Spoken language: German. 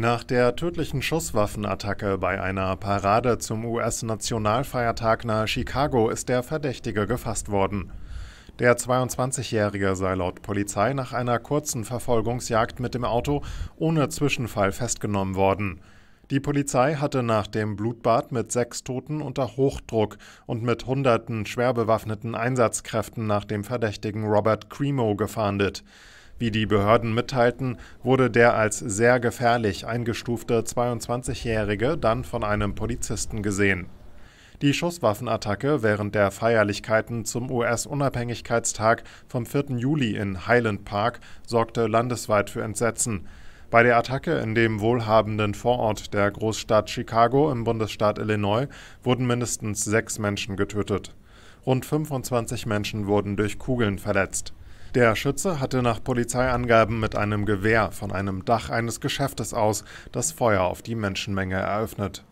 Nach der tödlichen Schusswaffenattacke bei einer Parade zum US-Nationalfeiertag nahe Chicago ist der Verdächtige gefasst worden. Der 22-Jährige sei laut Polizei nach einer kurzen Verfolgungsjagd mit dem Auto ohne Zwischenfall festgenommen worden. Die Polizei hatte nach dem Blutbad mit sechs Toten unter Hochdruck und mit hunderten schwer bewaffneten Einsatzkräften nach dem Verdächtigen Robert Cremo gefahndet. Wie die Behörden mitteilten, wurde der als sehr gefährlich eingestufte 22-Jährige dann von einem Polizisten gesehen. Die Schusswaffenattacke während der Feierlichkeiten zum US-Unabhängigkeitstag vom 4. Juli in Highland Park sorgte landesweit für Entsetzen. Bei der Attacke in dem wohlhabenden Vorort der Großstadt Chicago im Bundesstaat Illinois wurden mindestens sechs Menschen getötet. Rund 25 Menschen wurden durch Kugeln verletzt. Der Schütze hatte nach Polizeiangaben mit einem Gewehr von einem Dach eines Geschäftes aus das Feuer auf die Menschenmenge eröffnet.